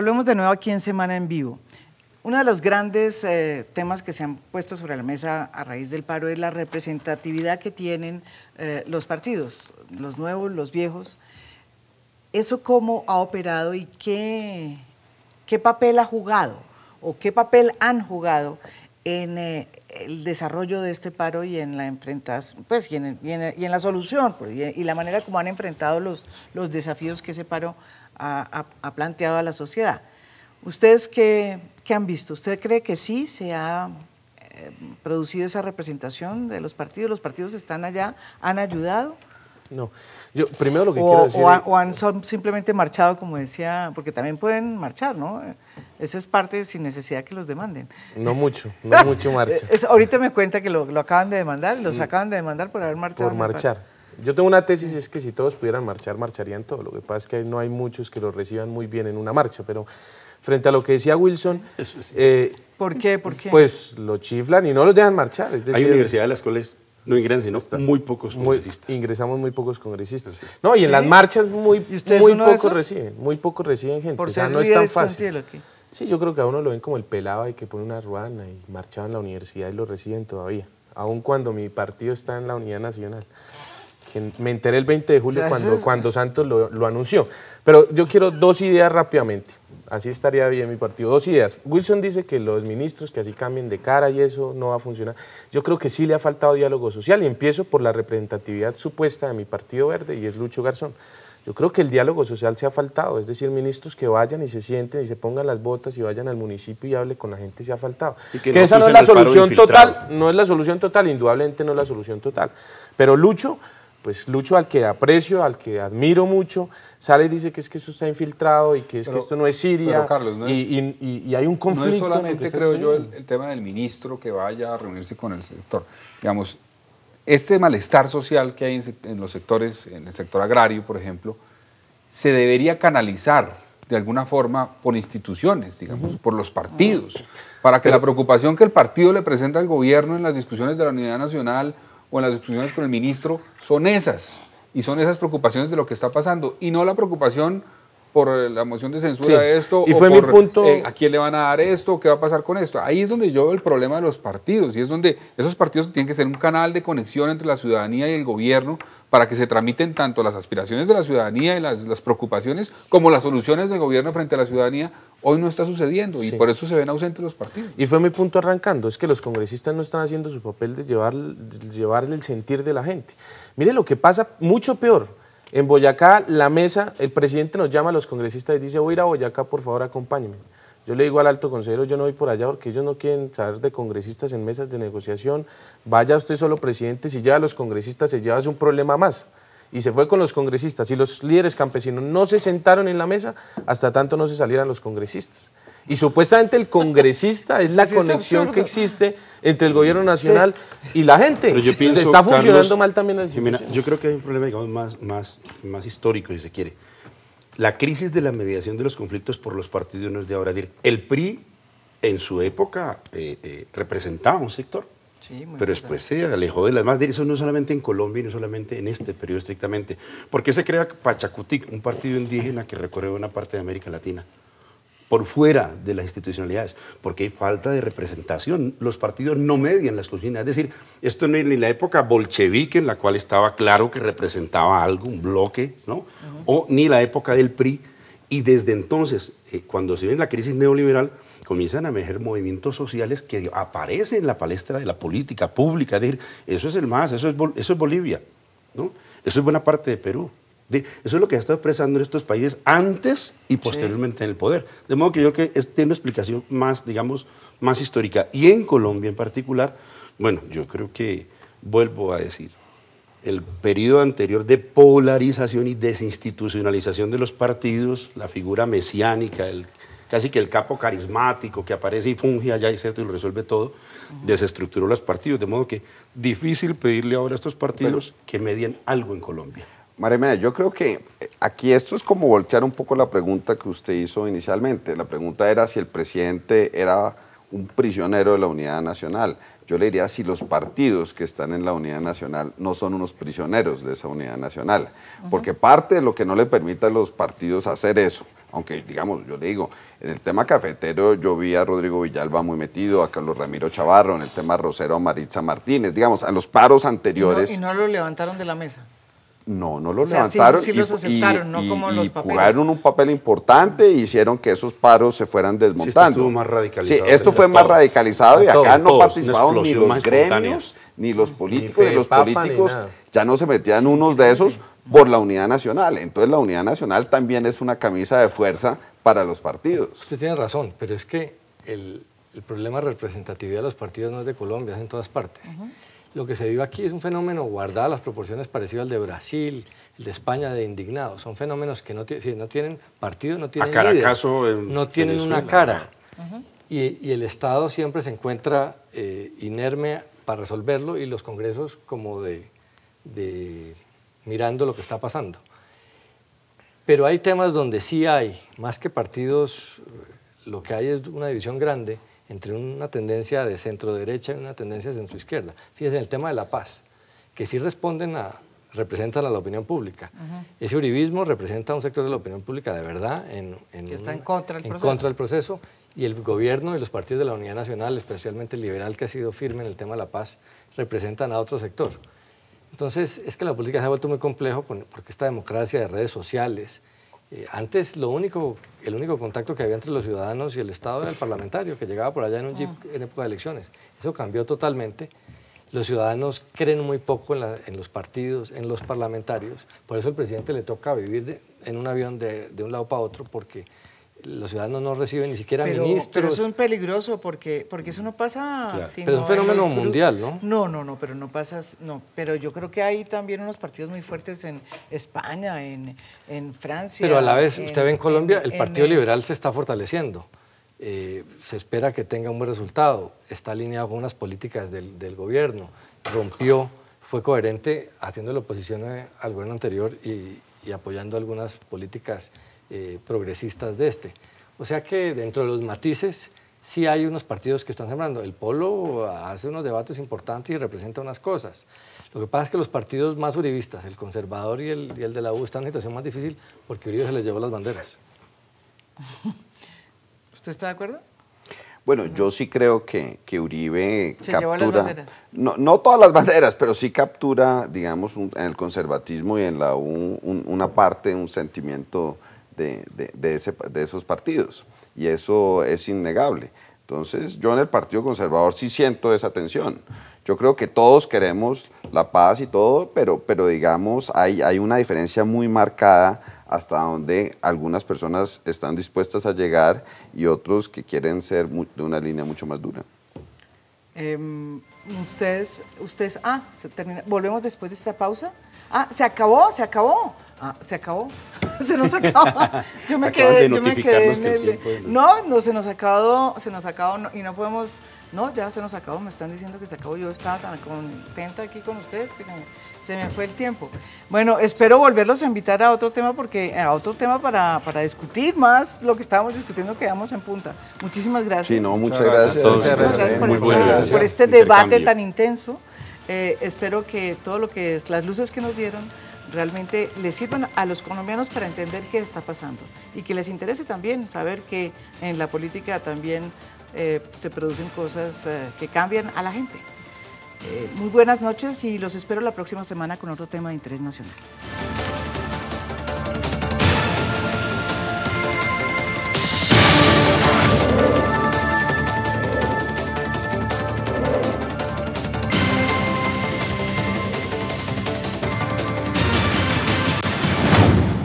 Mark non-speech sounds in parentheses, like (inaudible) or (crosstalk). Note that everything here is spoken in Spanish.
Volvemos de nuevo aquí en Semana en Vivo. Uno de los grandes eh, temas que se han puesto sobre la mesa a raíz del paro es la representatividad que tienen eh, los partidos, los nuevos, los viejos. ¿Eso cómo ha operado y qué, qué papel ha jugado o qué papel han jugado en eh, el desarrollo de este paro y en la pues, y en, la solución pues, y, la manera como han enfrentado los, los desafíos que ese paro ha, planteado a la sociedad. ¿Ustedes qué, han visto? ¿Usted cree que sí se ha eh, producido esa representación de los partidos? ¿Los partidos están allá? ¿Han ayudado? No. Yo primero lo que o, quiero decir... O han, son simplemente marchado, como decía, porque también pueden marchar, ¿no? Esa es parte sin necesidad que los demanden. No mucho, (laughs) no mucho marcha. Es, ahorita me cuenta que lo, lo acaban de demandar, los mm. acaban de demandar por haber marchado. Por marchar. Yo tengo una tesis, es que si todos pudieran marchar, marcharían todo. Lo que pasa es que no hay muchos que lo reciban muy bien en una marcha, pero frente a lo que decía Wilson... Eh, ¿Por qué? Pues lo chiflan y no los dejan marchar. hay universidades en las cuales no ingresan, ¿no? muy pocos congresistas. ingresamos muy pocos congresistas. No, y en las marchas muy, muy pocos reciben, muy pocos reciben gente. o sea, no es tan fácil. Sí, yo creo que a uno lo ven como el pelado y que pone una ruana y marchaban a la universidad y lo reciben todavía, aun cuando mi partido está en la Unidad Nacional me enteré el 20 de julio cuando, cuando Santos lo, anunció. Pero yo quiero dos ideas rápidamente. Así estaría bien mi partido. Dos ideas. Wilson dice que los ministros que así cambien de cara y eso no va a funcionar. Yo creo que sí le ha faltado diálogo social y empiezo por la representatividad supuesta de mi partido verde y es Lucho Garzón. Yo creo que el diálogo social se ha faltado, es decir, ministros que vayan y se sienten y se pongan las botas y vayan al municipio y hable con la gente se ha faltado. que, esa no es la solución total, no es la solución total, indudablemente no es la solución total. Pero Lucho pues Lucho, al que aprecio, al que admiro mucho, sale y dice que es que eso está infiltrado y que es que esto no es Siria. Carlos, y, hay un conflicto. No es solamente, creo yo, el, tema del ministro que vaya a reunirse con el sector. Digamos, este malestar social que hay en, los sectores, en el sector agrario, por ejemplo, se debería canalizar de alguna forma por instituciones, digamos, por los partidos, para que la preocupación que el partido le presenta al gobierno en las discusiones de la unidad nacional o en las discusiones con el ministro son esas. Y son esas preocupaciones de lo que está pasando. Y no la preocupación por eh, la moción de censura de esto, o fue eh, a quién le van a dar esto, qué va a pasar con esto. Ahí es donde yo veo el problema de los partidos, y es donde esos partidos tienen que ser un canal de conexión entre la ciudadanía y el gobierno para que se tramiten tanto las aspiraciones de la ciudadanía y las, preocupaciones como las soluciones del gobierno frente a la ciudadanía, hoy no está sucediendo y por eso se ven ausentes los partidos. Y fue mi punto arrancando, es que los congresistas no están haciendo su papel de, llevar, de el sentir de la gente. Mire lo que pasa, mucho peor en Boyacá, la mesa, el presidente nos llama a los congresistas y dice, voy a ir a Boyacá, por favor, acompáñenme. Yo le digo al alto consejero, yo no voy por allá porque ellos no quieren saber de congresistas en mesas de negociación. Vaya usted solo presidente, si lleva a los congresistas se lleva es un problema más. Y se fue con los congresistas y los líderes campesinos no se sentaron en la mesa hasta tanto no se salieran los congresistas. Y supuestamente el congresista es (laughs) la conexión que existe entre el gobierno nacional y la gente. Pero yo está funcionando mal también Yo creo que hay un problema más, histórico, si se quiere. La crisis de la mediación de los conflictos por los partidos no es de ahora. el PRI en su época eh, eh, representaba un sector, Sí, pero después se alejó de él. más. Eso no solamente en Colombia y no solamente en este periodo estrictamente. ¿Por qué se crea Pachacutic, un partido indígena que recorre una parte de América Latina? por fuera de las institucionalidades, porque hay falta de representación. Los partidos no median las cocinas. Es decir, esto no es ni la época bolchevique, en la cual estaba claro que representaba algo, un bloque, ¿no? O ni la época del PRI. Y desde entonces, eh, cuando se ve la crisis neoliberal, comienzan a emerger movimientos sociales que aparecen en la palestra de la política pública. Es decir, eso es el más, eso es, eso es Bolivia, ¿no? Eso es buena parte de Perú. Eso es lo que ha estado expresando en estos países antes y posteriormente en el poder. De modo que yo creo que es, tiene una explicación más, digamos, más histórica. Y en Colombia en particular, bueno, yo creo que, vuelvo a decir, el periodo anterior de polarización y desinstitucionalización de los partidos, la figura mesiánica, casi que el capo carismático que aparece y funge allá y, cierto, y lo resuelve todo, desestructuró los partidos. De modo que difícil pedirle ahora a estos partidos que medien algo en Colombia. María Mena, yo creo que eh, aquí esto es como voltear un poco la pregunta que usted hizo inicialmente. La pregunta era si el presidente era un prisionero de la unidad nacional. Yo le diría si los partidos que están en la unidad nacional no son unos prisioneros de esa unidad nacional. Porque parte de lo que no le permite a los partidos hacer eso, aunque digamos, yo le digo, en el tema cafetero yo vi a Rodrigo Villalba muy metido, a Carlos Ramiro Chavarro, en el tema Rosero Maritza Martínez, digamos, a los paros anteriores. y no lo levantaron de la mesa. No, no los levantaron. y, no como los jugaron un papel importante e hicieron que esos paros se fueran este desmontando. esto estuvo más radicalizado. Sí, esto fue más radicalizado y acá no participaron ni los gremios, ni los políticos, y los políticos ya no se metían unos de esos por la unidad nacional. Entonces la unidad nacional también es una camisa de fuerza para los partidos. Usted tiene razón, pero es que el, problema de representatividad de los partidos no es de Colombia, es en todas partes. Lo que se vive aquí es un fenómeno guardado a las proporciones parecidas al de Brasil, el de España, de indignados. Son fenómenos que no, tienen partido, no tienen no tienen una cara. y, el Estado siempre se encuentra eh, inerme para resolverlo y los congresos como de, de mirando lo que está pasando. Pero hay temas donde sí hay, más que partidos, lo que hay es una división grande entre una tendencia de centro derecha y una tendencia de centro izquierda. Fíjense en el tema de la paz, que sí responden a, representan a la opinión pública. Ese uribismo representa a un sector de la opinión pública de verdad en, en está en, contra en contra del proceso y el gobierno y los partidos de la Unidad Nacional, especialmente el liberal que ha sido firme en el tema de la paz, representan a otro sector. Entonces, es que la política se ha vuelto muy complejo porque esta democracia de redes sociales, eh, antes lo único, el único contacto que había entre los ciudadanos y el Estado era el parlamentario, que llegaba por allá en un jeep ah. en época de elecciones. Eso cambió totalmente. Los ciudadanos creen muy poco en, los partidos, en los parlamentarios. Por eso al presidente le toca vivir en un avión de, de un lado para otro, porque los ciudadanos no reciben ni siquiera ministros. Pero eso es peligroso porque, porque eso no pasa. pero es un fenómeno mundial, ¿no? No, no, no, pero no pasa. No, pero yo creo que hay también unos partidos muy fuertes en España, en, Francia. Pero a la vez, usted ve en Colombia, el Partido Liberal se está fortaleciendo. Eh, se espera que tenga un buen resultado. Está alineado con unas políticas del, gobierno. Rompió, fue coherente haciendo la oposición eh, al gobierno anterior y, y apoyando algunas políticas eh, progresistas de este. O sea que dentro de los matices sí hay unos partidos que están sembrando. El Polo hace unos debates importantes y representa unas cosas. Lo que pasa es que los partidos más uribistas, el conservador y el, y el de la U, están en una situación más difícil porque Uribe se les llevó las banderas. (laughs) ¿Usted está de acuerdo? Bueno, yo sí creo que, que Uribe Se captura. Las no, no todas las banderas, pero sí captura, digamos, en el conservatismo y en la U, una parte, un sentimiento de, esos partidos. Y eso es innegable. Entonces, yo en el Partido Conservador sí siento esa tensión. Yo creo que todos queremos la paz y todo, pero, pero digamos, hay, hay una diferencia muy marcada hasta donde algunas personas están dispuestas a llegar y otros que quieren ser de una línea mucho más dura. Em, ustedes, ustedes, ah, se termina, volvemos después de esta pausa. Ah, se acabó, se acabó. Ah, se acabó. (laughs) se nos acabó Yo me quedé, yo me quedé en el... No, no, se nos acabó, se nos acabó y no podemos, no, ya se nos acabó, me están diciendo que se acabó. Yo estaba tan contenta aquí con ustedes que se me, fue el tiempo. Bueno, espero volverlos a invitar a otro tema porque a otro tema para, discutir más lo que estábamos discutiendo quedamos en punta. Muchísimas gracias. Sí, no, muchas gracias. gracias, por este debate tan intenso. Eh, espero que todo lo que es, las luces que nos dieron, realmente les sirvan a los colombianos para entender qué está pasando y que les interese también saber que en la política también eh, se producen cosas eh, que cambian a la gente. muy buenas noches y los espero la próxima semana con otro tema de interés nacional.